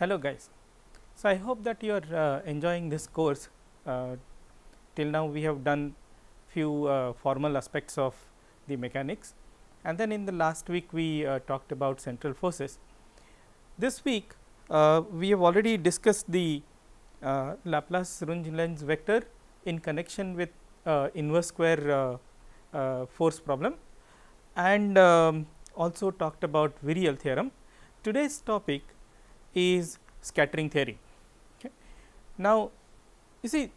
Hello guys, so I hope that you are uh, enjoying this course. Uh, till now we have done few uh, formal aspects of the mechanics and then in the last week we uh, talked about central forces. This week uh, we have already discussed the uh, Laplace Runge-Lenz vector in connection with inverse square force problem and um, also talked about virial theorem. Today's topic is scattering theory. Okay. Now, you see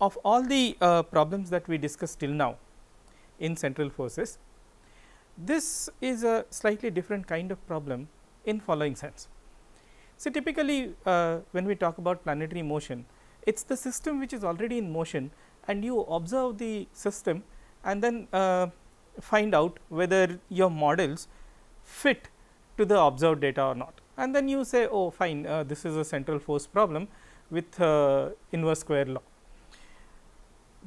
of all the uh, problems that we discussed till now in central forces, this is a slightly different kind of problem in following sense. So, typically uh, when we talk about planetary motion, it is the system which is already in motion and you observe the system and then uh, find out whether your models fit to the observed data or not and then you say oh fine uh, this is a central force problem with uh, inverse square law.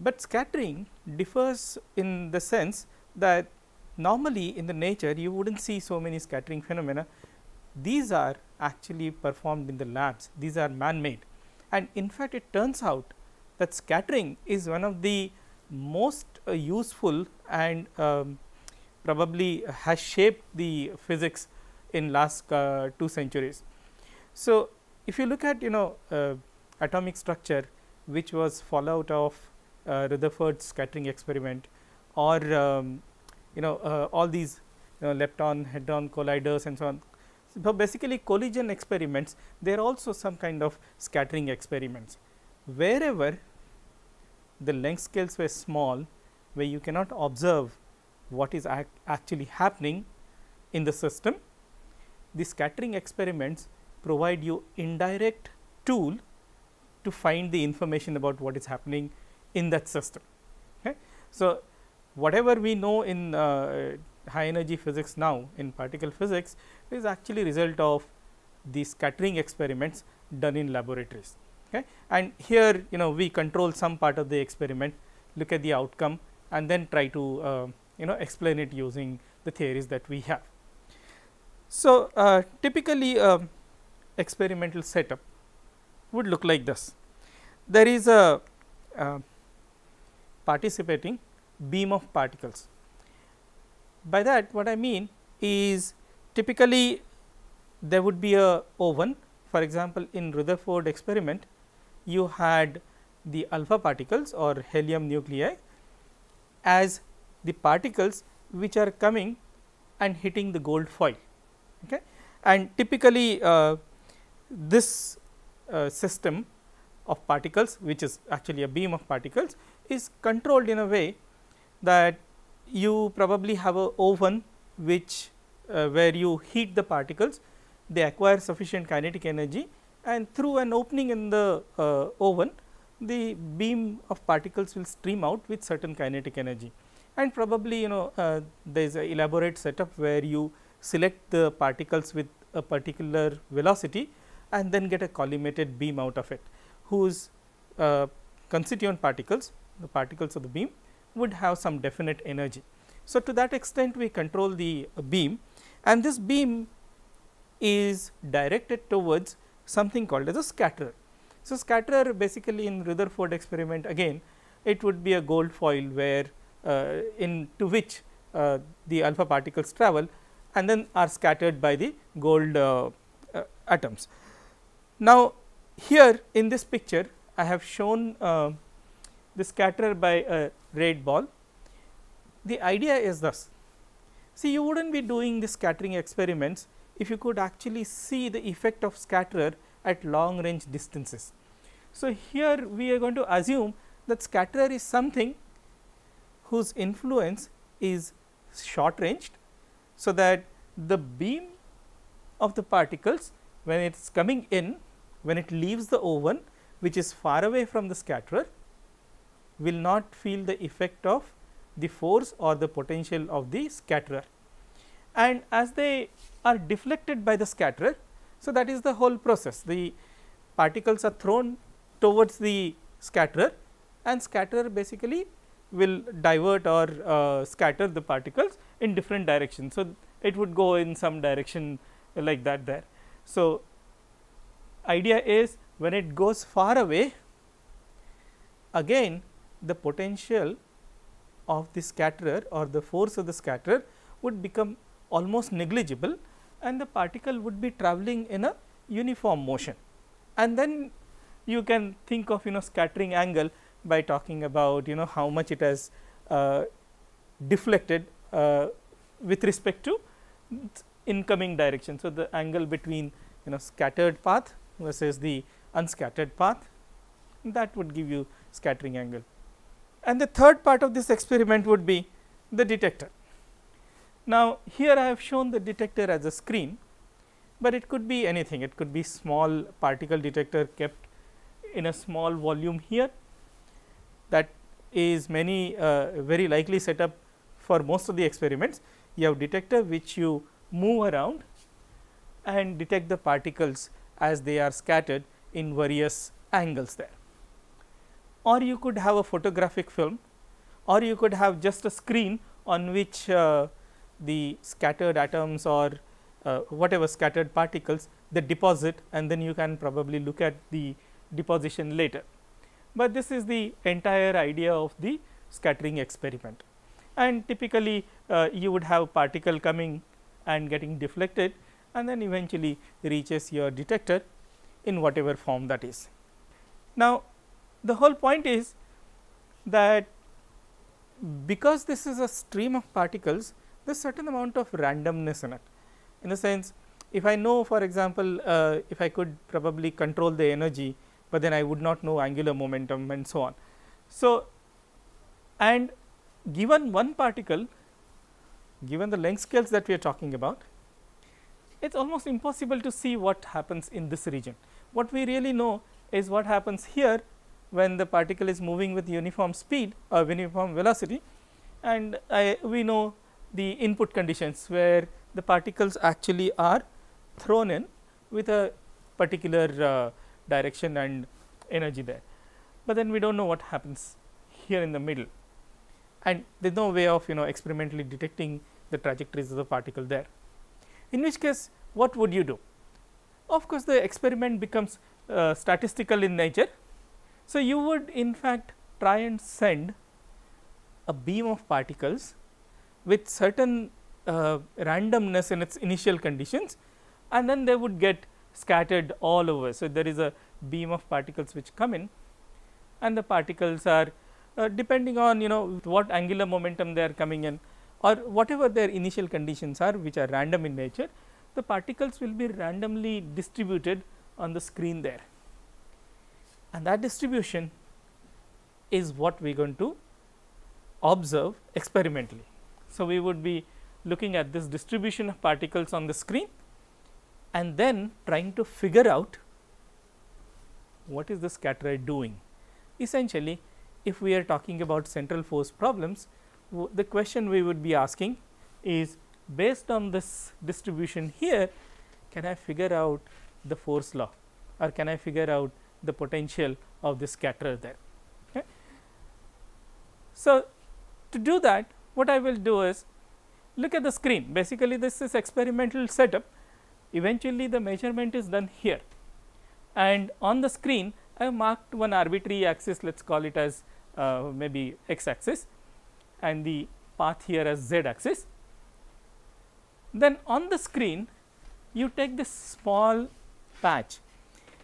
But scattering differs in the sense that normally in the nature you would not see so many scattering phenomena. These are actually performed in the labs, these are man made and in fact, it turns out that scattering is one of the most uh, useful and um, probably has shaped the physics in last uh, two centuries. So, if you look at you know uh, atomic structure which was fallout of uh, Rutherford's scattering experiment or um, you know all these you know, lepton, hadron colliders and so on. So, basically collision experiments they are also some kind of scattering experiments. Wherever the length scales were small where you cannot observe what is actually happening in the system the scattering experiments provide you indirect tool to find the information about what is happening in that system. Okay. So, whatever we know in uh, high energy physics now in particle physics is actually result of the scattering experiments done in laboratories. Okay. And here you know we control some part of the experiment, look at the outcome and then try to uh, you know explain it using the theories that we have. So, uh, typically uh, experimental setup would look like this. There is a uh, participating beam of particles. By that what I mean is typically there would be a oven for example, in Rutherford experiment you had the alpha particles or helium nuclei as the particles which are coming and hitting the gold foil Okay. And typically uh, this uh, system of particles which is actually a beam of particles is controlled in a way that you probably have a oven which uh, where you heat the particles they acquire sufficient kinetic energy and through an opening in the uh, oven the beam of particles will stream out with certain kinetic energy and probably you know uh, there is a elaborate setup where you select the particles with a particular velocity and then get a collimated beam out of it whose uh, constituent particles the particles of the beam would have some definite energy. So, to that extent we control the uh, beam and this beam is directed towards something called as a scatterer. So, scatterer basically in Rutherford experiment again it would be a gold foil where uh, into which uh, the alpha particles travel and then are scattered by the gold uh, uh, atoms. Now, here in this picture I have shown uh, the scatterer by a red ball. The idea is thus, see you would not be doing the scattering experiments if you could actually see the effect of scatterer at long range distances. So, here we are going to assume that scatterer is something whose influence is short ranged so that the beam of the particles when it is coming in when it leaves the oven which is far away from the scatterer will not feel the effect of the force or the potential of the scatterer and as they are deflected by the scatterer. So, that is the whole process the particles are thrown towards the scatterer and scatterer basically will divert or uh, scatter the particles in different directions. So, it would go in some direction like that there. So, idea is when it goes far away again the potential of the scatterer or the force of the scatterer would become almost negligible and the particle would be travelling in a uniform motion. And then you can think of you know scattering angle by talking about you know how much it has uh, deflected uh, with respect to incoming direction. So, the angle between you know scattered path versus the unscattered path that would give you scattering angle. And the third part of this experiment would be the detector. Now, here I have shown the detector as a screen, but it could be anything. It could be small particle detector kept in a small volume here that is many uh, very likely setup for most of the experiments. You have detector which you move around and detect the particles as they are scattered in various angles there. Or you could have a photographic film or you could have just a screen on which uh, the scattered atoms or uh, whatever scattered particles they deposit and then you can probably look at the deposition later. But this is the entire idea of the scattering experiment. And typically, uh, you would have particle coming and getting deflected and then eventually reaches your detector in whatever form that is. Now, the whole point is that because this is a stream of particles, there is certain amount of randomness in it. In the sense, if I know for example, uh, if I could probably control the energy but then I would not know angular momentum and so on. So, and given one particle given the length scales that we are talking about it is almost impossible to see what happens in this region. What we really know is what happens here when the particle is moving with uniform speed or uh, uniform velocity and I, we know the input conditions where the particles actually are thrown in with a particular uh, direction and energy there. But then we do not know what happens here in the middle and there is no way of you know experimentally detecting the trajectories of the particle there. In which case what would you do? Of course, the experiment becomes uh, statistical in nature. So, you would in fact try and send a beam of particles with certain uh, randomness in its initial conditions and then they would get scattered all over. So, there is a beam of particles which come in and the particles are uh, depending on you know what angular momentum they are coming in or whatever their initial conditions are which are random in nature, the particles will be randomly distributed on the screen there. And that distribution is what we are going to observe experimentally. So, we would be looking at this distribution of particles on the screen and then trying to figure out what is the scatterer doing. Essentially, if we are talking about central force problems, the question we would be asking is based on this distribution here, can I figure out the force law or can I figure out the potential of the scatterer there. Okay. So, to do that what I will do is look at the screen basically this is experimental setup Eventually, the measurement is done here and on the screen I have marked one arbitrary axis let us call it as uh, maybe x axis and the path here as z axis. Then on the screen you take this small patch,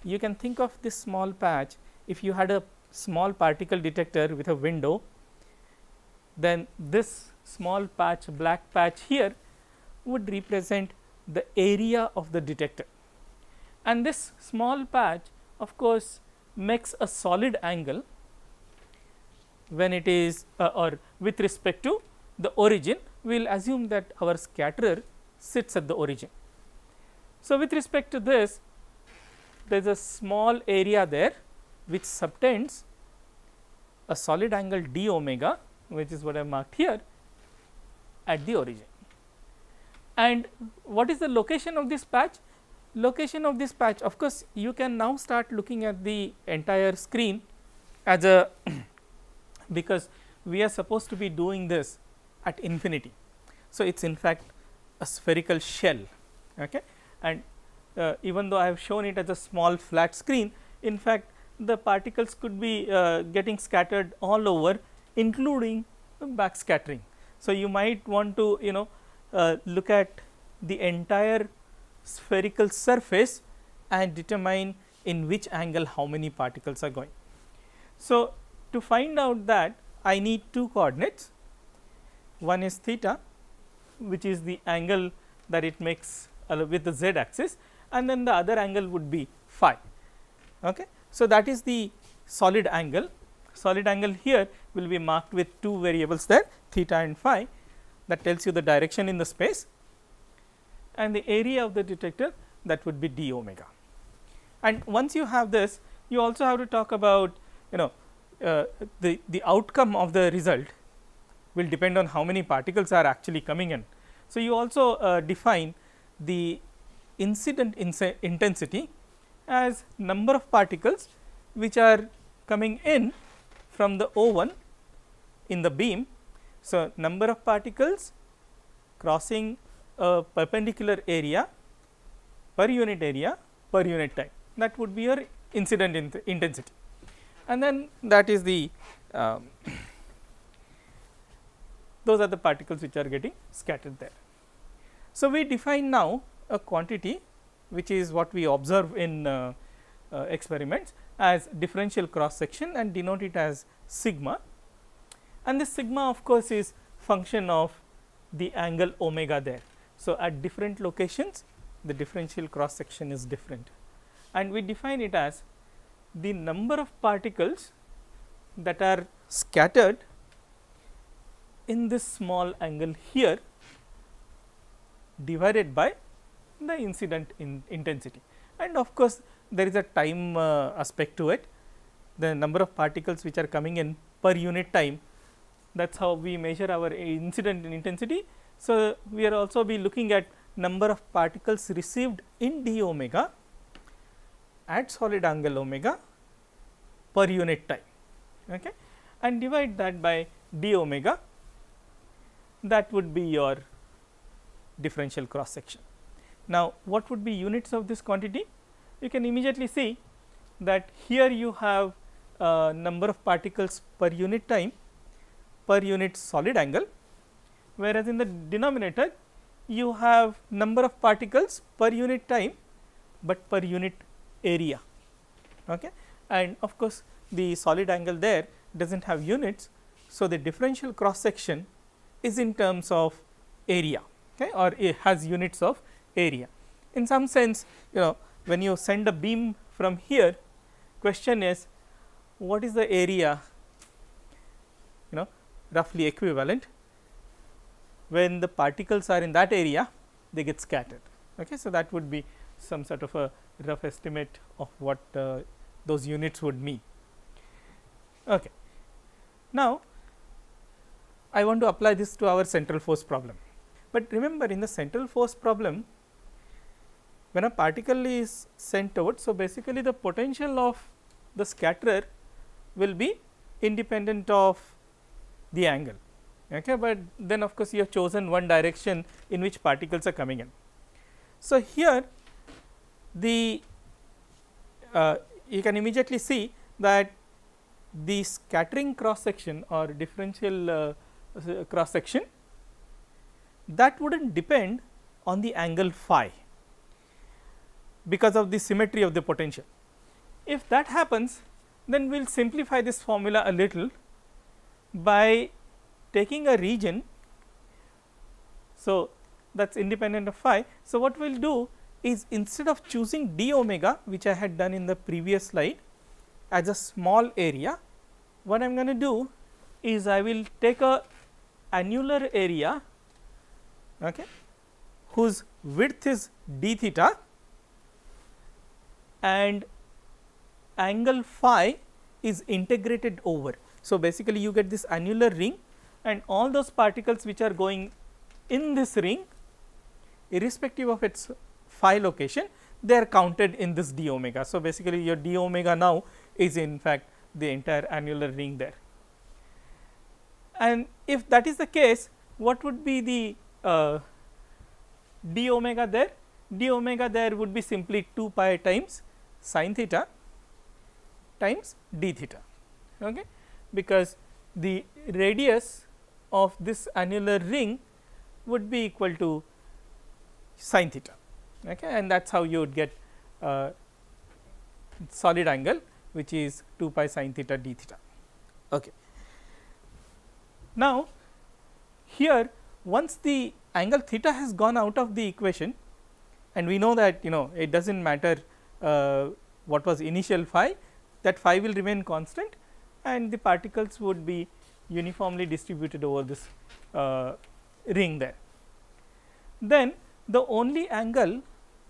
you can think of this small patch if you had a small particle detector with a window then this small patch black patch here would represent the area of the detector. And this small patch of course, makes a solid angle when it is uh, or with respect to the origin we will assume that our scatterer sits at the origin. So, with respect to this there is a small area there which subtends a solid angle d omega which is what I have marked here at the origin. And what is the location of this patch? Location of this patch of course, you can now start looking at the entire screen as a because we are supposed to be doing this at infinity. So, it is in fact a spherical shell okay? and uh, even though I have shown it as a small flat screen in fact the particles could be uh, getting scattered all over including backscattering. So, you might want to you know uh, look at the entire spherical surface and determine in which angle how many particles are going. So, to find out that I need two coordinates one is theta which is the angle that it makes uh, with the z axis and then the other angle would be phi. Okay. So, that is the solid angle solid angle here will be marked with two variables there theta and phi that tells you the direction in the space and the area of the detector that would be d omega. And once you have this you also have to talk about you know uh, the, the outcome of the result will depend on how many particles are actually coming in. So, you also uh, define the incident intensity as number of particles which are coming in from the O1 in the beam so, number of particles crossing a perpendicular area per unit area per unit time that would be your incident in intensity and then that is the um, those are the particles which are getting scattered there. So, we define now a quantity which is what we observe in uh, uh, experiments as differential cross section and denote it as sigma and this sigma of course is function of the angle omega there. So, at different locations the differential cross section is different and we define it as the number of particles that are scattered in this small angle here divided by the incident in intensity. And of course, there is a time uh, aspect to it, the number of particles which are coming in per unit time that is how we measure our incident intensity. So, we are also be looking at number of particles received in d omega at solid angle omega per unit time okay? and divide that by d omega that would be your differential cross section. Now, what would be units of this quantity? You can immediately see that here you have uh, number of particles per unit time per unit solid angle, whereas in the denominator you have number of particles per unit time, but per unit area. Okay? And of course, the solid angle there does not have units. So, the differential cross section is in terms of area okay, or it has units of area. In some sense, you know when you send a beam from here, question is what is the area you know roughly equivalent when the particles are in that area they get scattered. Okay. So, that would be some sort of a rough estimate of what uh, those units would mean. Okay. Now, I want to apply this to our central force problem, but remember in the central force problem when a particle is sent out. So, basically the potential of the scatterer will be independent of the angle okay but then of course you have chosen one direction in which particles are coming in so here the uh, you can immediately see that the scattering cross section or differential uh, cross section that would not depend on the angle phi because of the symmetry of the potential. If that happens then we will simplify this formula a little by taking a region. So, that is independent of phi. So, what we will do is instead of choosing d omega which I had done in the previous slide as a small area, what I am going to do is I will take a annular area okay, whose width is d theta and angle phi is integrated over. So, basically you get this annular ring and all those particles which are going in this ring irrespective of its phi location they are counted in this d omega. So, basically your d omega now is in fact the entire annular ring there. And if that is the case what would be the uh, d omega there? d omega there would be simply 2 pi times sine theta times d theta. Okay because the radius of this annular ring would be equal to sine theta okay, and that is how you would get uh, solid angle which is 2 pi sine theta d theta. Okay. Now, here once the angle theta has gone out of the equation and we know that you know it does not matter uh, what was initial phi that phi will remain constant, and the particles would be uniformly distributed over this uh, ring there. Then the only angle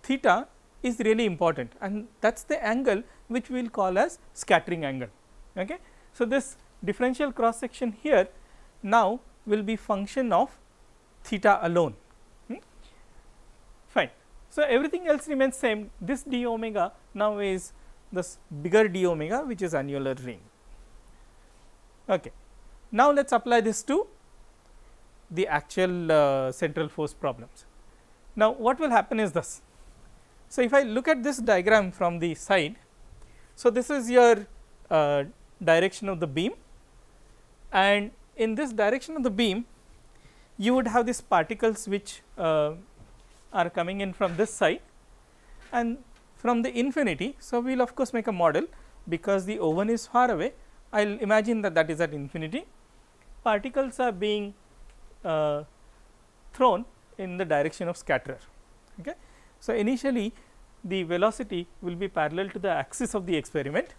theta is really important and that is the angle which we will call as scattering angle. Okay? So, this differential cross section here now will be function of theta alone hmm? fine. So, everything else remains same this d omega now is this bigger d omega which is annular ring. Okay. Now, let us apply this to the actual uh, central force problems. Now, what will happen is this. So, if I look at this diagram from the side, so this is your uh, direction of the beam and in this direction of the beam, you would have these particles which uh, are coming in from this side and from the infinity. So, we will of course make a model because the oven is far away I will imagine that that is at infinity particles are being uh, thrown in the direction of scatterer. Okay. So, initially the velocity will be parallel to the axis of the experiment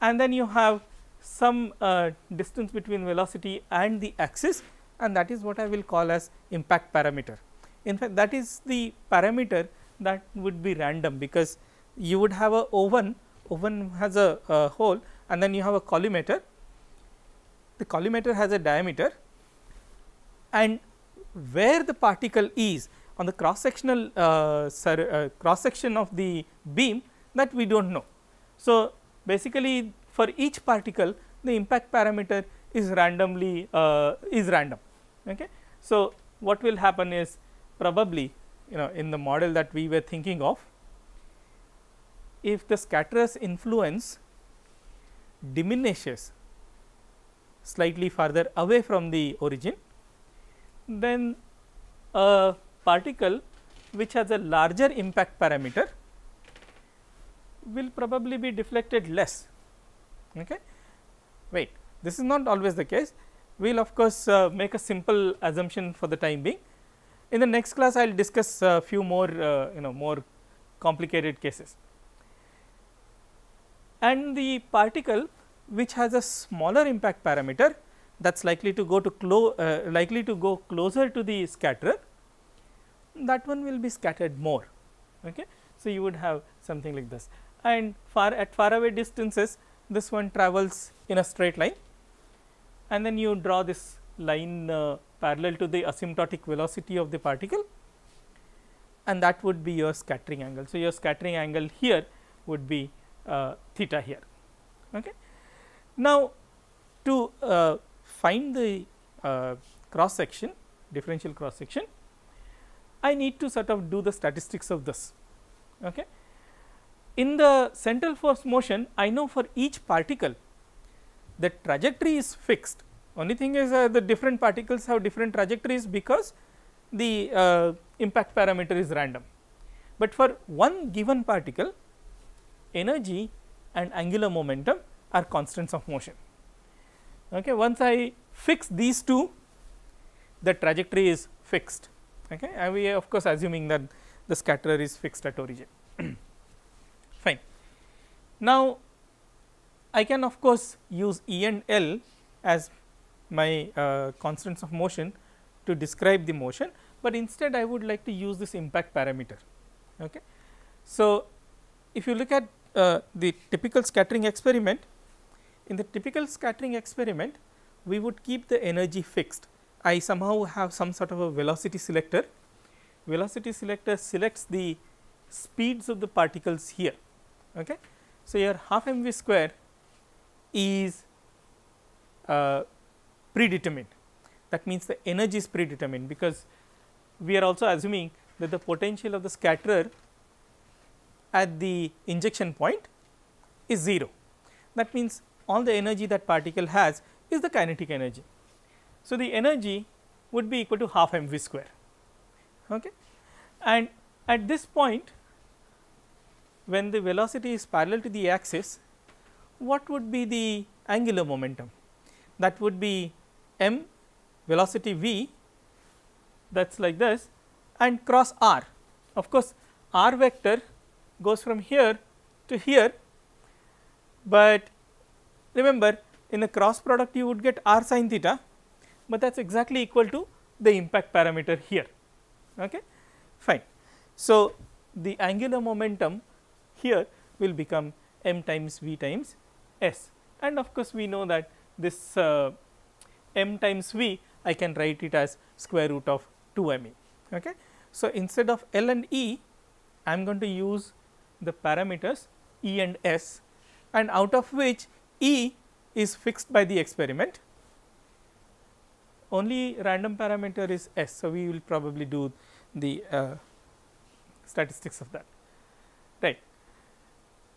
and then you have some uh, distance between velocity and the axis and that is what I will call as impact parameter. In fact, that is the parameter that would be random because you would have a oven, oven has a, a hole and then you have a collimator. The collimator has a diameter and where the particle is on the cross sectional uh, uh, cross section of the beam that we do not know. So, basically for each particle the impact parameter is randomly uh, is random. Okay. So, what will happen is probably you know in the model that we were thinking of if the scatterers influence diminishes slightly further away from the origin, then a particle which has a larger impact parameter will probably be deflected less. Okay? Wait, this is not always the case. We will of course, uh, make a simple assumption for the time being. In the next class, I will discuss a few more uh, you know more complicated cases and the particle which has a smaller impact parameter that is likely to go to uh, likely to go closer to the scatterer that one will be scattered more. Okay. So, you would have something like this and far at far away distances this one travels in a straight line and then you draw this line uh, parallel to the asymptotic velocity of the particle and that would be your scattering angle. So, your scattering angle here would be uh, theta here. Okay. Now, to uh, find the uh, cross section differential cross section, I need to sort of do the statistics of this. Okay. In the central force motion, I know for each particle the trajectory is fixed. Only thing is uh, the different particles have different trajectories because the uh, impact parameter is random. But for one given particle, energy and angular momentum are constants of motion. Okay. Once I fix these two, the trajectory is fixed. Okay. And we of course, assuming that the scatterer is fixed at origin. Fine. Now, I can of course, use E and L as my uh, constants of motion to describe the motion, but instead I would like to use this impact parameter. Okay. So, if you look at uh, the typical scattering experiment. In the typical scattering experiment, we would keep the energy fixed. I somehow have some sort of a velocity selector. Velocity selector selects the speeds of the particles here. Okay. So, your half m v square is uh, predetermined. That means, the energy is predetermined because we are also assuming that the potential of the scatterer at the injection point is 0. That means, all the energy that particle has is the kinetic energy. So, the energy would be equal to half m v square. Okay? And at this point, when the velocity is parallel to the axis, what would be the angular momentum? That would be m velocity v that is like this and cross r. Of course, r vector goes from here to here, but remember in the cross product you would get r sin theta, but that is exactly equal to the impact parameter here. Okay? Fine. So, the angular momentum here will become m times v times s and of course, we know that this uh, m times v I can write it as square root of 2 m e. Okay? So, instead of L and E I am going to use the parameters E and S and out of which E is fixed by the experiment. Only random parameter is S. So, we will probably do the uh, statistics of that right.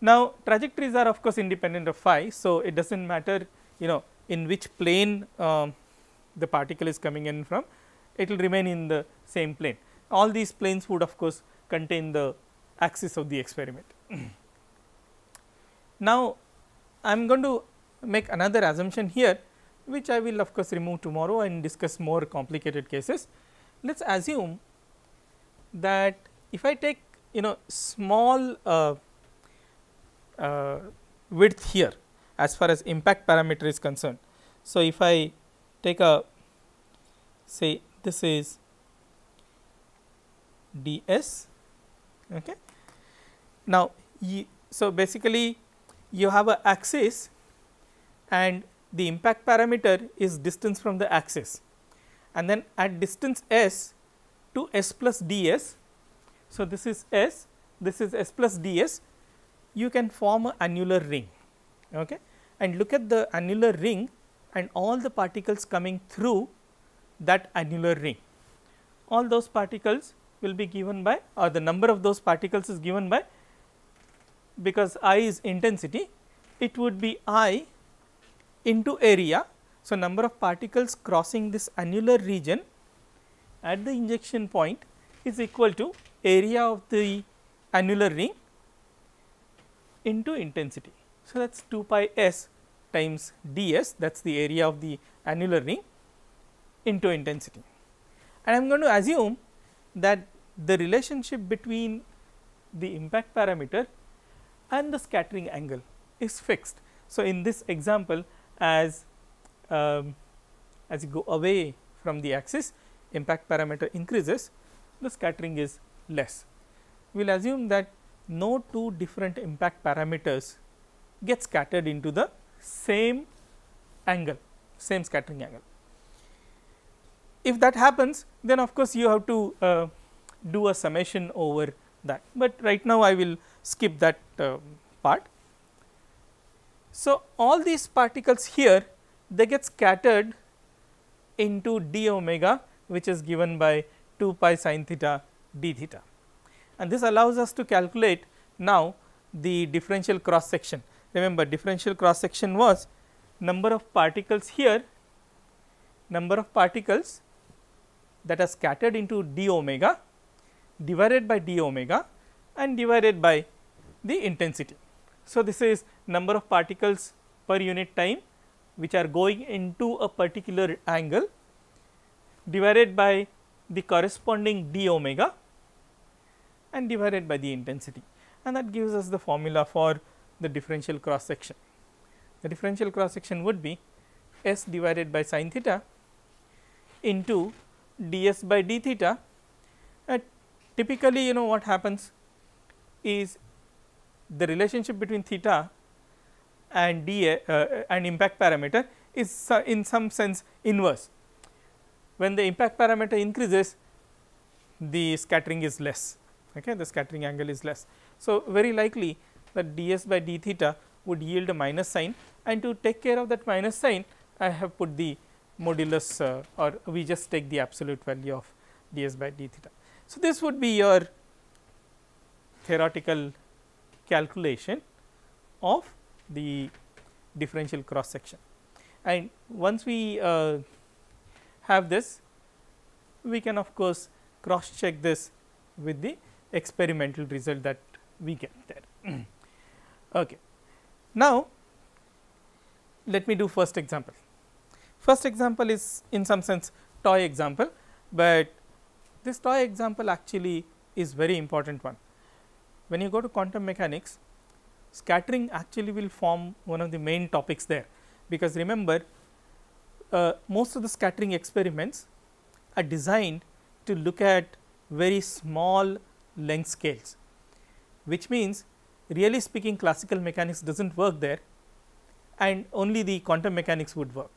Now, trajectories are of course independent of phi. So, it does not matter you know in which plane um, the particle is coming in from it will remain in the same plane. All these planes would of course contain the axis of the experiment. now, I am going to make another assumption here which I will of course remove tomorrow and discuss more complicated cases. Let us assume that if I take you know small uh, uh, width here as far as impact parameter is concerned. So, if I take a say this is d s Okay. Now, you, so basically you have a axis and the impact parameter is distance from the axis and then at distance s to s plus ds. So, this is s, this is s plus ds, you can form an annular ring okay? and look at the annular ring and all the particles coming through that annular ring. All those particles will be given by or the number of those particles is given by because I is intensity it would be I into area. So, number of particles crossing this annular region at the injection point is equal to area of the annular ring into intensity. So, that is 2 pi s times d s that is the area of the annular ring into intensity. And I am going to assume that the relationship between the impact parameter and the scattering angle is fixed. So, in this example as um, as you go away from the axis impact parameter increases the scattering is less. We will assume that no two different impact parameters get scattered into the same angle same scattering angle. If that happens then of course, you have to uh, do a summation over that, but right now I will skip that uh, part. So, all these particles here they get scattered into d omega which is given by 2 pi sin theta d theta and this allows us to calculate now the differential cross section. Remember differential cross section was number of particles here, number of particles that are scattered into d omega divided by d omega and divided by the intensity. So, this is number of particles per unit time which are going into a particular angle divided by the corresponding d omega and divided by the intensity and that gives us the formula for the differential cross section. The differential cross section would be s divided by sin theta into ds by d theta Typically, you know what happens is the relationship between theta and dA uh, uh, and impact parameter is uh, in some sense inverse. When the impact parameter increases, the scattering is less, okay, the scattering angle is less. So, very likely that ds by d theta would yield a minus sign and to take care of that minus sign, I have put the modulus uh, or we just take the absolute value of ds by d theta. So, this would be your theoretical calculation of the differential cross section. And once we uh, have this, we can of course cross check this with the experimental result that we get there. okay. Now, let me do first example. First example is in some sense toy example, but this toy example actually is very important one. When you go to quantum mechanics, scattering actually will form one of the main topics there, because remember uh, most of the scattering experiments are designed to look at very small length scales, which means really speaking classical mechanics does not work there and only the quantum mechanics would work.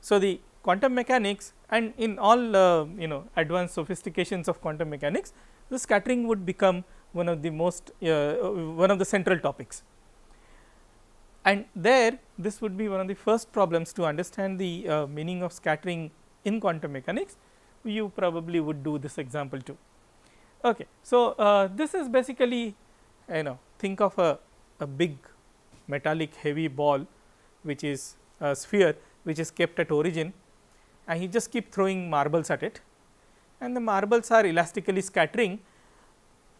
So, the quantum mechanics and in all uh, you know advanced sophistications of quantum mechanics, the scattering would become one of the most uh, uh, one of the central topics. And there this would be one of the first problems to understand the uh, meaning of scattering in quantum mechanics, you probably would do this example too. Okay. So, uh, this is basically you know think of a, a big metallic heavy ball which is a sphere which is kept at origin and he just keep throwing marbles at it and the marbles are elastically scattering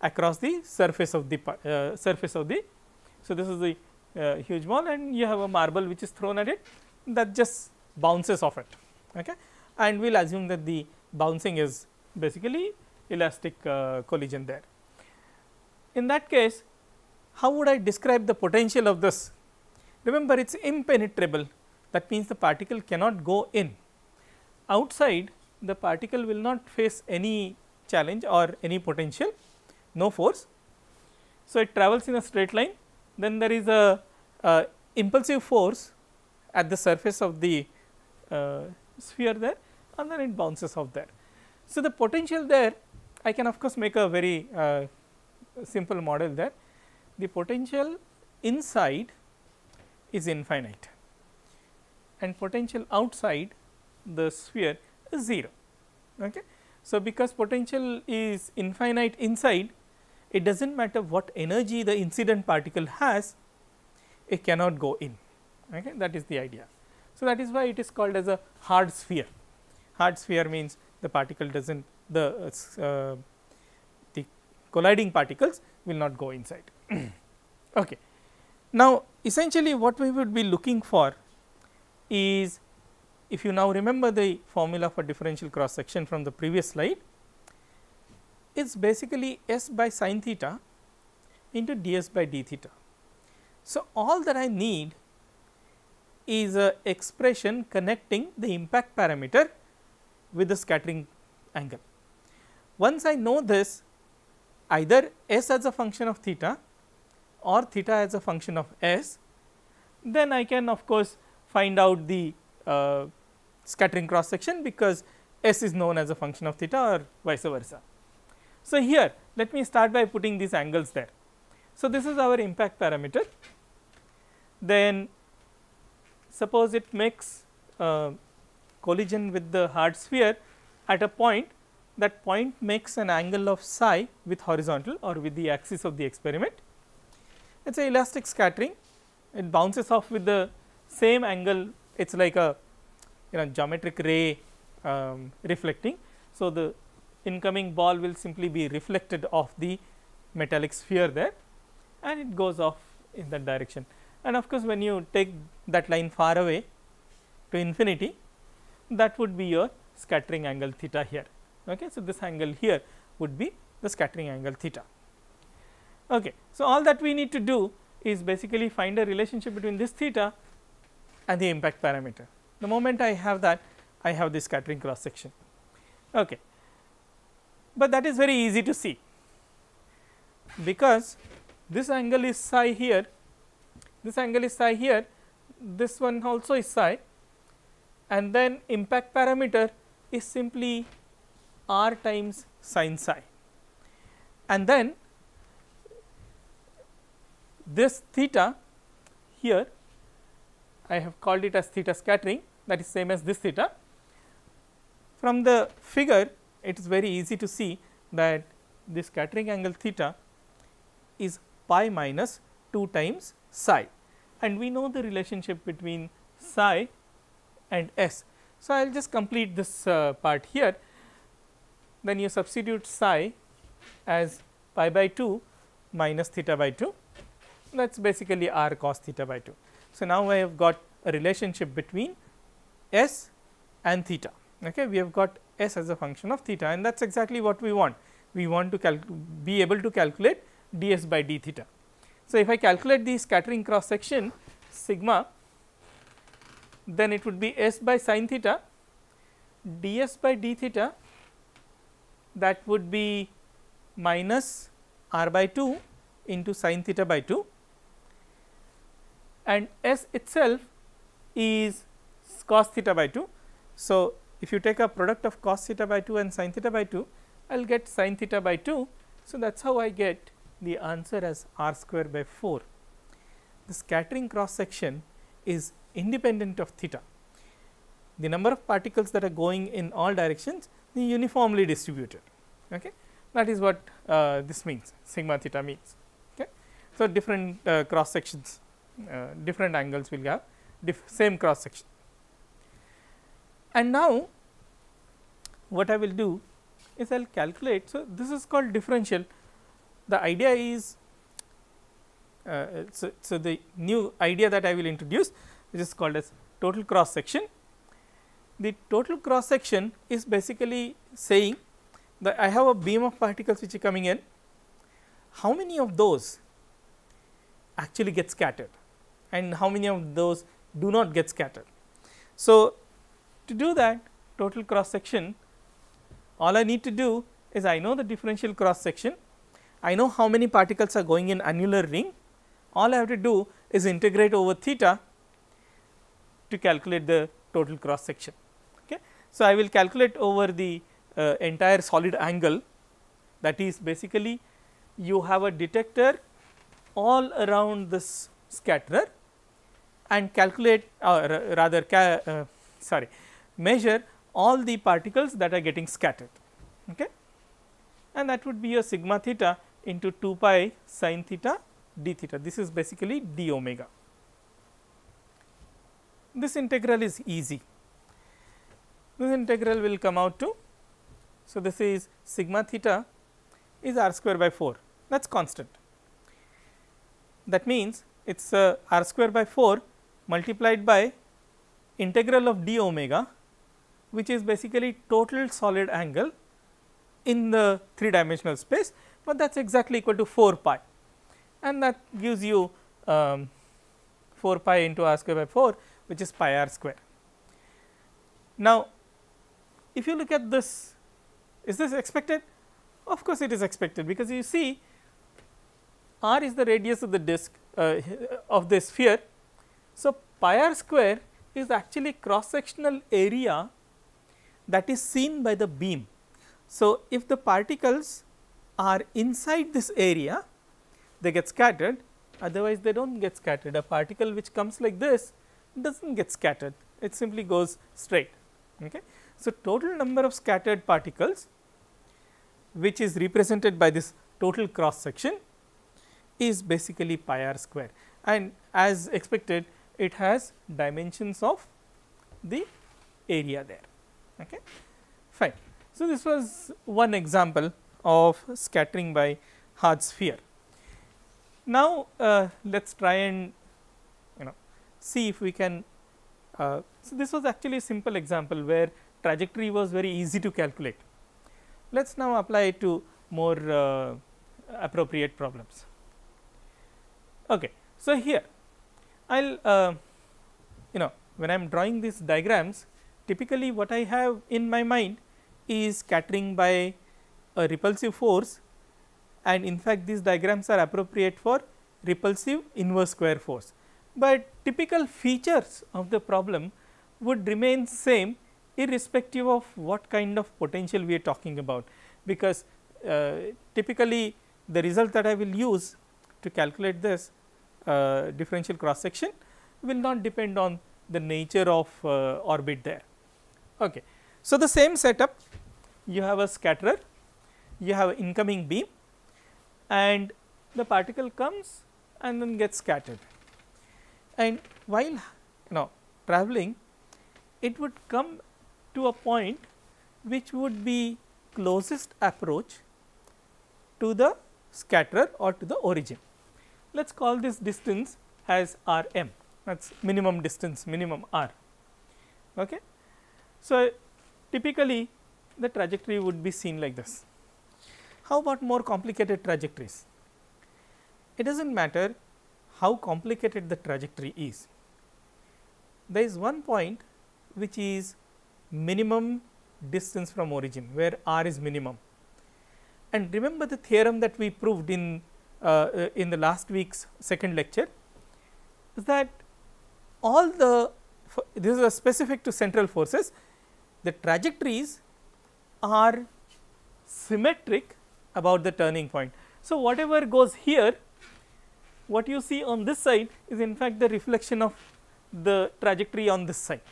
across the surface of the uh, surface of the. So, this is the uh, huge ball and you have a marble which is thrown at it that just bounces off it okay. and we will assume that the bouncing is basically elastic uh, collision there. In that case how would I describe the potential of this? Remember it is impenetrable that means the particle cannot go in outside the particle will not face any challenge or any potential, no force. So, it travels in a straight line, then there is a impulsive force at the surface of the uh, sphere there and then it bounces off there. So, the potential there I can of course make a very uh, simple model there. The potential inside is infinite and potential outside the sphere is 0. Okay. So, because potential is infinite inside, it does not matter what energy the incident particle has, it cannot go in. Okay. That is the idea. So, that is why it is called as a hard sphere. Hard sphere means the particle does not the uh, uh, the colliding particles will not go inside. okay. Now, essentially what we would be looking for is if you now remember the formula for differential cross section from the previous slide, it is basically S by sine theta into ds by d theta. So, all that I need is a expression connecting the impact parameter with the scattering angle. Once I know this either s as a function of theta or theta as a function of s, then I can of course, find out the uh, scattering cross section because S is known as a function of theta or vice versa. So, here let me start by putting these angles there. So, this is our impact parameter then suppose it makes a collision with the hard sphere at a point that point makes an angle of psi with horizontal or with the axis of the experiment. It is a elastic scattering it bounces off with the same angle it is like a you geometric ray um, reflecting. So, the incoming ball will simply be reflected off the metallic sphere there and it goes off in that direction. And of course, when you take that line far away to infinity that would be your scattering angle theta here. Okay. So, this angle here would be the scattering angle theta. Okay. So, all that we need to do is basically find a relationship between this theta and the impact parameter. The moment I have that I have this scattering cross section. Okay. But that is very easy to see because this angle is psi here, this angle is psi here, this one also is psi and then impact parameter is simply r times sine psi. And then this theta here I have called it as theta scattering that is same as this theta. From the figure it is very easy to see that the scattering angle theta is pi minus 2 times psi and we know the relationship between psi and s. So, I will just complete this uh, part here then you substitute psi as pi by 2 minus theta by 2 that is basically r cos theta by 2. So, now I have got a relationship between s and theta. Okay? We have got s as a function of theta and that is exactly what we want. We want to be able to calculate ds by d theta. So, if I calculate the scattering cross section sigma then it would be s by sin theta ds by d theta that would be minus r by 2 into sin theta by 2 and S itself is cos theta by 2. So, if you take a product of cos theta by 2 and sin theta by 2, I will get sin theta by 2. So, that is how I get the answer as r square by 4. The scattering cross section is independent of theta. The number of particles that are going in all directions is uniformly distributed. Okay? That is what uh, this means, sigma theta means. Okay? So, different uh, cross sections uh, different angles will have same cross section. And now, what I will do is I will calculate. So, this is called differential. The idea is uh, so, so, the new idea that I will introduce which is called as total cross section. The total cross section is basically saying that I have a beam of particles which are coming in, how many of those actually get scattered and how many of those do not get scattered. So, to do that total cross section all I need to do is I know the differential cross section, I know how many particles are going in annular ring, all I have to do is integrate over theta to calculate the total cross section. Okay. So, I will calculate over the uh, entire solid angle that is basically you have a detector all around this scatterer and calculate or uh, rather uh, sorry measure all the particles that are getting scattered okay and that would be your sigma theta into 2 pi sine theta d theta this is basically d omega this integral is easy this integral will come out to so this is sigma theta is r square by 4 that is constant that means it's uh, r square by 4 multiplied by integral of d omega which is basically total solid angle in the three dimensional space, but that is exactly equal to 4 pi and that gives you um, 4 pi into r square by 4 which is pi r square. Now, if you look at this is this expected? Of course, it is expected because you see r is the radius of the disk uh, of the sphere so, pi r square is actually cross sectional area that is seen by the beam. So, if the particles are inside this area they get scattered otherwise they do not get scattered a particle which comes like this does not get scattered it simply goes straight. Okay. So, total number of scattered particles which is represented by this total cross section is basically pi r square and as expected it has dimensions of the area there. Okay. Fine. So, this was one example of scattering by Hard sphere. Now, uh, let us try and you know see if we can. Uh, so, this was actually a simple example where trajectory was very easy to calculate. Let us now apply it to more uh, appropriate problems. Okay. So, here I will uh, you know when I am drawing these diagrams typically what I have in my mind is scattering by a repulsive force and in fact these diagrams are appropriate for repulsive inverse square force. But typical features of the problem would remain same irrespective of what kind of potential we are talking about because uh, typically the result that I will use to calculate this uh, differential cross section will not depend on the nature of uh, orbit there. Okay. So, the same setup you have a scatterer, you have incoming beam and the particle comes and then gets scattered and while you know traveling it would come to a point which would be closest approach to the scatterer or to the origin let us call this distance as r m that is minimum distance minimum r. Okay. So, typically the trajectory would be seen like this. How about more complicated trajectories? It does not matter how complicated the trajectory is. There is one point which is minimum distance from origin where r is minimum. And remember the theorem that we proved in uh, uh, in the last week's second lecture is that all the this is specific to central forces the trajectories are symmetric about the turning point. So, whatever goes here what you see on this side is in fact the reflection of the trajectory on this side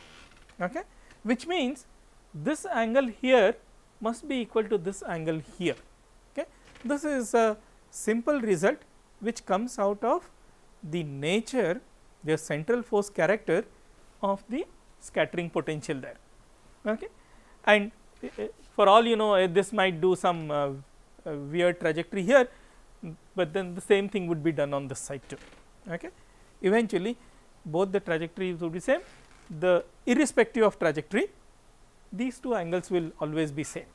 okay? which means this angle here must be equal to this angle here. Okay? This is a uh, simple result which comes out of the nature the central force character of the scattering potential there. Okay. And eh, eh, for all you know eh, this might do some uh, uh, weird trajectory here, but then the same thing would be done on this side too. Okay. Eventually both the trajectories would be same, the irrespective of trajectory these two angles will always be same.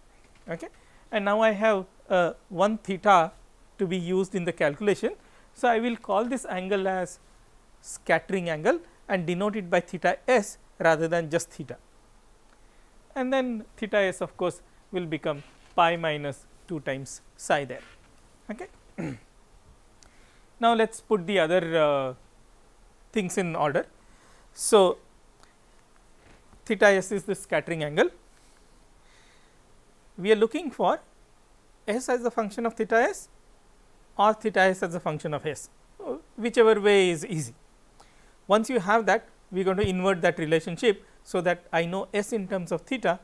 Okay. And now I have uh, 1 theta to be used in the calculation. So, I will call this angle as scattering angle and denote it by theta s rather than just theta. And then theta s of course, will become pi minus 2 times psi there. Okay. now, let us put the other uh, things in order. So, theta s is the scattering angle. We are looking for s as the function of theta s or theta s as a function of s, whichever way is easy. Once you have that, we are going to invert that relationship. So, that I know s in terms of theta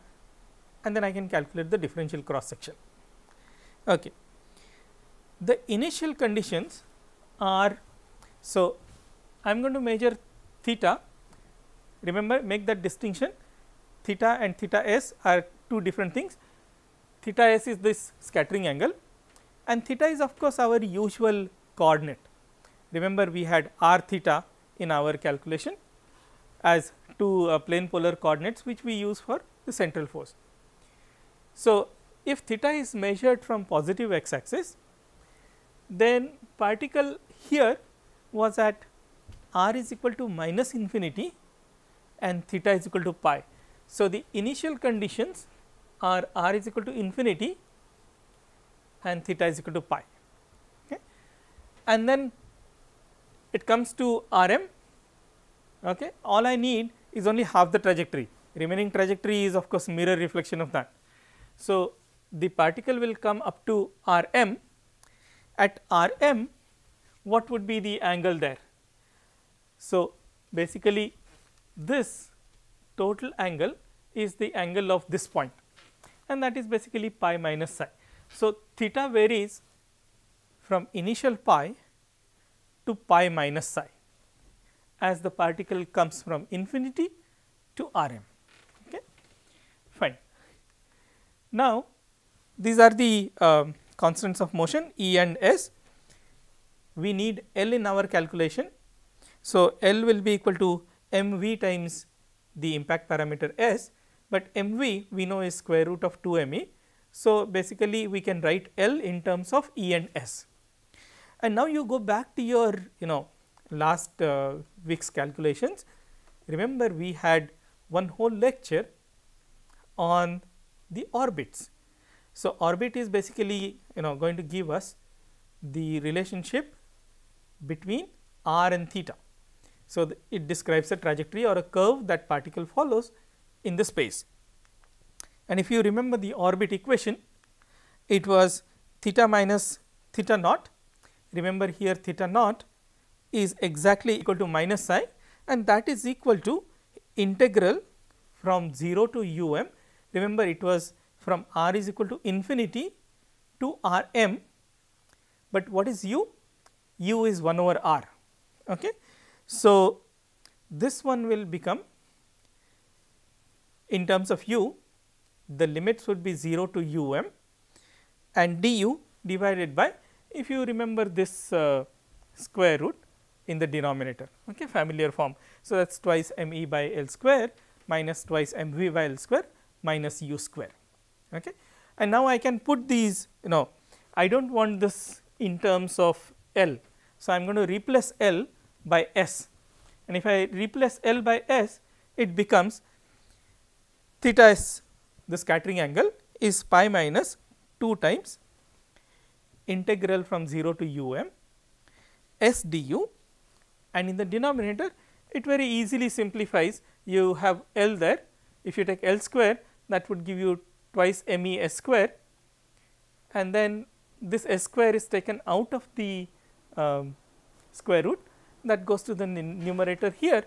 and then I can calculate the differential cross section. Okay. The initial conditions are, so I am going to measure theta, remember make that distinction theta and theta s are two different things, theta s is this scattering angle and theta is of course our usual coordinate. Remember we had r theta in our calculation as two uh, plane polar coordinates which we use for the central force. So, if theta is measured from positive x axis, then particle here was at r is equal to minus infinity and theta is equal to pi. So, the initial conditions are r is equal to infinity and theta is equal to pi. Okay. And then it comes to Rm, okay. all I need is only half the trajectory, remaining trajectory is of course mirror reflection of that. So, the particle will come up to Rm, at Rm what would be the angle there? So, basically this total angle is the angle of this point and that is basically pi minus psi. So, theta varies from initial pi to pi minus psi as the particle comes from infinity to R m. Okay. Fine. Now, these are the uh, constants of motion E and S. We need L in our calculation. So, L will be equal to m v times the impact parameter S, but m v we know is square root of 2 m e. So, basically we can write L in terms of E and S. And now you go back to your you know last uh, week's calculations. Remember we had one whole lecture on the orbits. So, orbit is basically you know going to give us the relationship between r and theta. So, the, it describes a trajectory or a curve that particle follows in the space. And if you remember the orbit equation, it was theta minus theta naught. Remember here theta naught is exactly equal to minus psi and that is equal to integral from 0 to u m. Remember it was from r is equal to infinity to r m, but what is u? u is 1 over r. Okay. So, this one will become in terms of u the limits would be 0 to u m and d u divided by if you remember this uh, square root in the denominator okay familiar form so that's twice m e by l square minus twice m v by l square minus u square okay and now i can put these you know i don't want this in terms of l so i'm going to replace l by s and if i replace l by s it becomes theta s the scattering angle is pi minus 2 times integral from 0 to u m s du and in the denominator it very easily simplifies you have L there if you take L square that would give you twice m e s square and then this s square is taken out of the um, square root that goes to the numerator here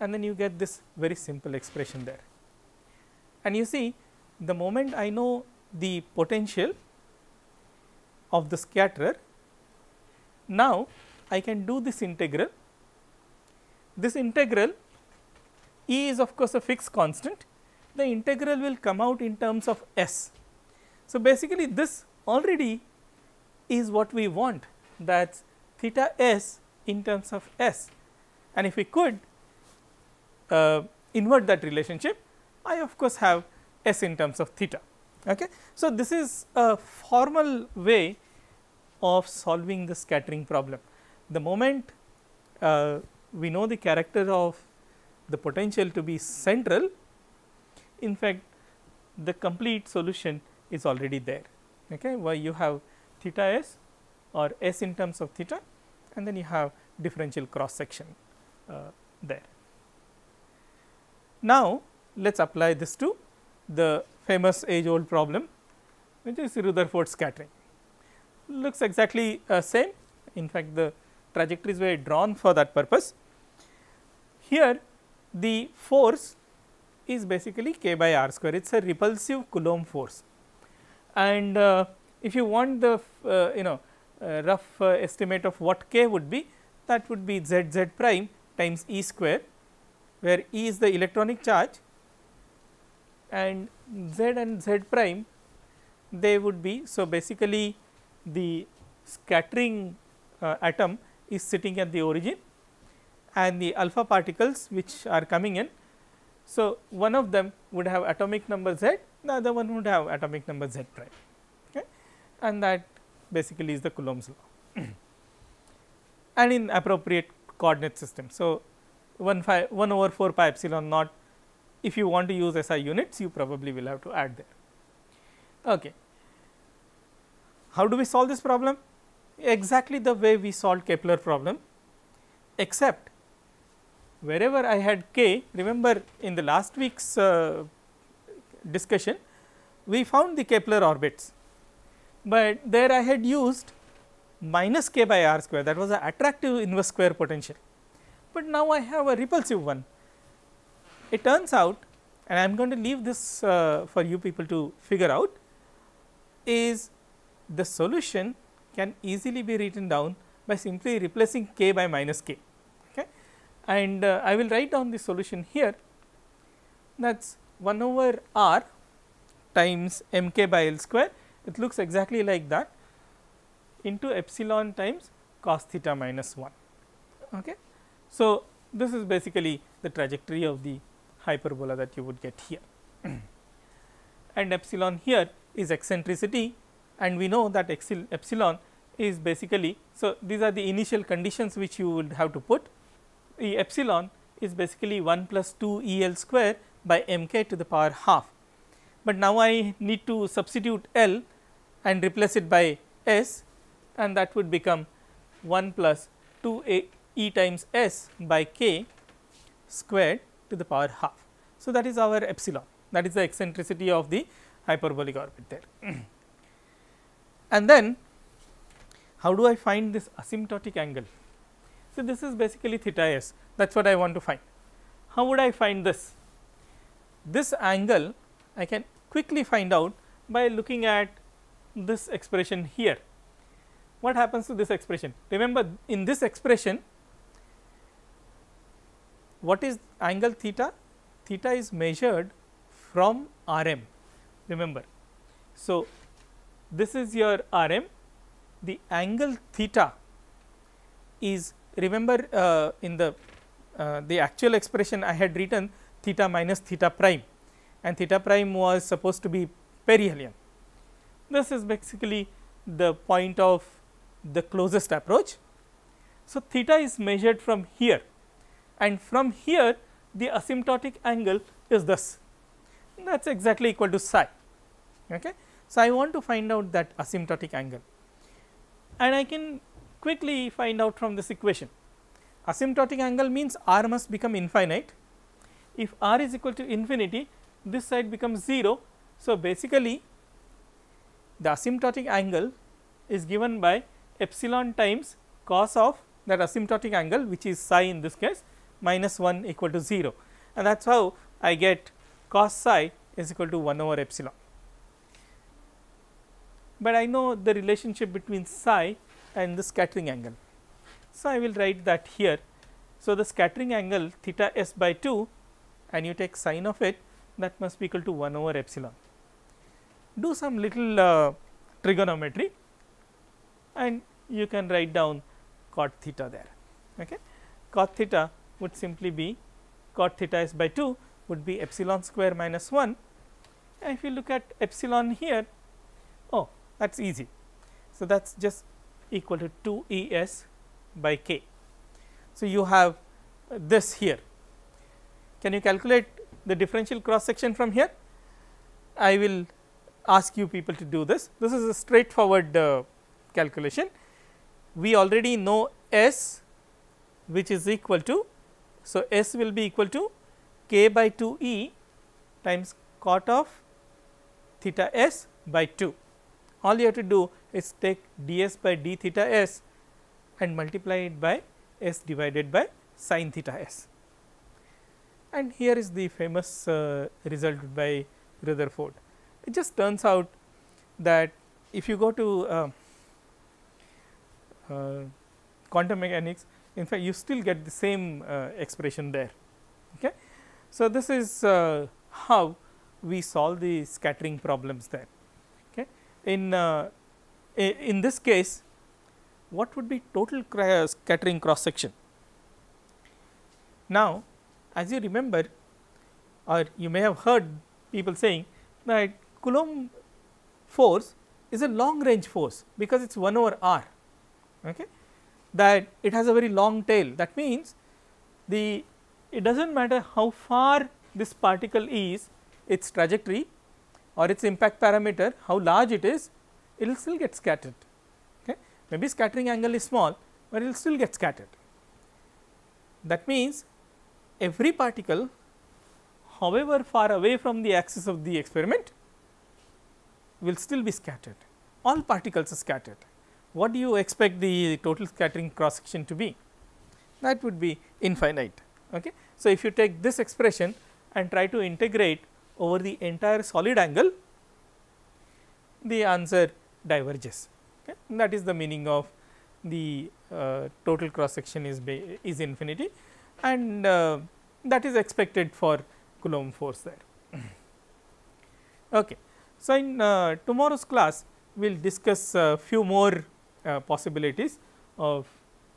and then you get this very simple expression there. And you see the moment I know the potential of the scatterer, now I can do this integral. This integral E is of course a fixed constant, the integral will come out in terms of S. So, basically this already is what we want that theta S in terms of S and if we could uh, invert that relationship I of course have s in terms of theta. Okay. So, this is a formal way of solving the scattering problem. The moment uh, we know the character of the potential to be central, in fact, the complete solution is already there, okay, where you have theta s or s in terms of theta and then you have differential cross section uh, there. Now, let us apply this to the famous age old problem which is Rutherford scattering. Looks exactly uh, same in fact the trajectories were drawn for that purpose. Here the force is basically k by r square it is a repulsive Coulomb force and uh, if you want the uh, you know uh, rough uh, estimate of what k would be that would be z z prime times e square where e is the electronic charge and z and z prime they would be. So, basically the scattering uh, atom is sitting at the origin and the alpha particles which are coming in. So, one of them would have atomic number z, the other one would have atomic number z prime okay? and that basically is the Coulomb's law and in appropriate coordinate system. So, 1 5 1 over 4 pi epsilon naught if you want to use SI units you probably will have to add there. Okay. How do we solve this problem? Exactly the way we solved Kepler problem except wherever I had k remember in the last week's uh, discussion we found the Kepler orbits, but there I had used minus k by r square that was an attractive inverse square potential, but now I have a repulsive one it turns out and I am going to leave this uh, for you people to figure out is the solution can easily be written down by simply replacing k by minus k okay? and uh, I will write down the solution here that is 1 over r times m k by L square it looks exactly like that into epsilon times cos theta minus 1. Okay? So, this is basically the trajectory of the hyperbola that you would get here. and epsilon here is eccentricity and we know that epsilon is basically. So, these are the initial conditions which you would have to put the epsilon is basically 1 plus 2 E L square by m k to the power half. But now, I need to substitute L and replace it by S and that would become 1 plus 2 A E times S by k squared to the power half. So, that is our epsilon that is the eccentricity of the hyperbolic orbit there. and then how do I find this asymptotic angle? So, this is basically theta s that is what I want to find. How would I find this? This angle I can quickly find out by looking at this expression here. What happens to this expression? Remember in this expression what is angle theta? Theta is measured from Rm, remember. So, this is your Rm, the angle theta is remember uh, in the uh, the actual expression I had written theta minus theta prime and theta prime was supposed to be perihelion. This is basically the point of the closest approach. So, theta is measured from here and from here the asymptotic angle is this that is exactly equal to psi. Okay. So, I want to find out that asymptotic angle and I can quickly find out from this equation. Asymptotic angle means r must become infinite. If r is equal to infinity, this side becomes 0. So, basically the asymptotic angle is given by epsilon times cos of that asymptotic angle which is psi in this case minus 1 equal to 0 and that is how I get cos psi is equal to 1 over epsilon. But I know the relationship between psi and the scattering angle. So, I will write that here. So, the scattering angle theta s by 2 and you take sine of it that must be equal to 1 over epsilon. Do some little uh, trigonometry and you can write down cot theta there. Okay. Cot theta would simply be cot theta s by 2 would be epsilon square minus 1 and if you look at epsilon here oh that is easy. So, that is just equal to 2 E s by k. So, you have uh, this here. Can you calculate the differential cross section from here? I will ask you people to do this. This is a straightforward uh, calculation. We already know S which is equal to so, S will be equal to k by 2 E times cot of theta S by 2. All you have to do is take d s by d theta s and multiply it by s divided by sine theta s. And here is the famous uh, result by Rutherford. It just turns out that if you go to uh, uh, quantum mechanics, in fact you still get the same uh, expression there. Okay. So, this is uh, how we solve the scattering problems there. Okay. In, uh, in this case what would be total uh, scattering cross section? Now, as you remember or you may have heard people saying that Coulomb force is a long range force because it is 1 over r. Okay that it has a very long tail. That means, the it does not matter how far this particle is, its trajectory or its impact parameter, how large it is, it will still get scattered. Okay. Maybe scattering angle is small, but it will still get scattered. That means, every particle however far away from the axis of the experiment will still be scattered, all particles are scattered what do you expect the total scattering cross section to be? That would be infinite. Okay. So, if you take this expression and try to integrate over the entire solid angle, the answer diverges. Okay. That is the meaning of the uh, total cross section is is infinity and uh, that is expected for Coulomb force there. okay. So, in uh, tomorrow's class we will discuss uh, few more uh, possibilities of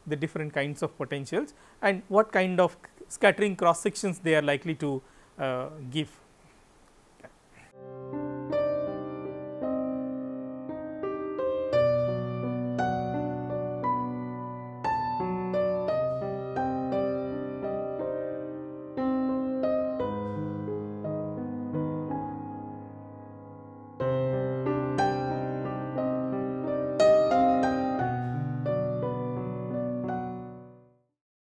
the different kinds of potentials and what kind of scattering cross sections they are likely to uh, give.